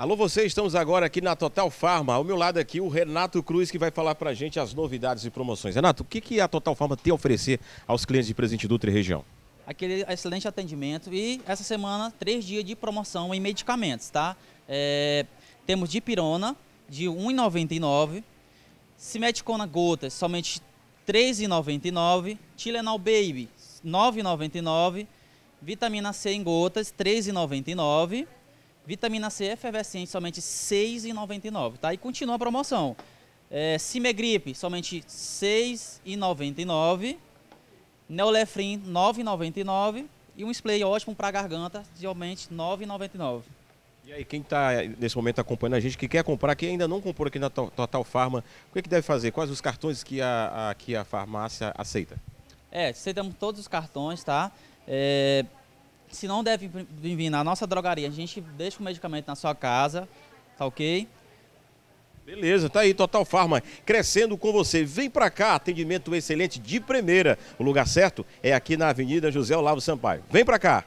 Alô, vocês, estamos agora aqui na Total Farma. Ao meu lado aqui, o Renato Cruz, que vai falar para a gente as novidades e promoções. Renato, o que, que a Total Farma tem a oferecer aos clientes de Presidente Dutra e região? Aquele excelente atendimento e essa semana, três dias de promoção em medicamentos, tá? É, temos dipirona de R$ 1,99, simeticona gotas somente R$ 3,99, Tilenol Baby R$ 9,99, vitamina C em gotas R$ 3,99 Vitamina C efervescente somente R$ 6,99, tá? E continua a promoção. É, Cimegripe somente R$ 6,99. Neolefrin R$ 9,99 e um spray ótimo para garganta, somente R$ 9,99. E aí, quem está nesse momento acompanhando a gente, que quer comprar, que ainda não comprou aqui na Total Farma, o que, é que deve fazer? Quais os cartões que a, a, que a farmácia aceita? É, aceitamos todos os cartões, tá? É, se não deve vir na nossa drogaria, a gente deixa o medicamento na sua casa, tá ok? Beleza, tá aí, Total Farma, crescendo com você. Vem para cá, atendimento excelente de primeira. O lugar certo é aqui na Avenida José Olavo Sampaio. Vem para cá.